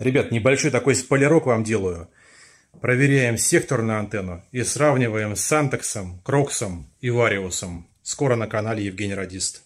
Ребят, небольшой такой спойлерок вам делаю. Проверяем сектор на антенну и сравниваем с Сантексом, Кроксом и Вариусом. Скоро на канале Евгений Радист.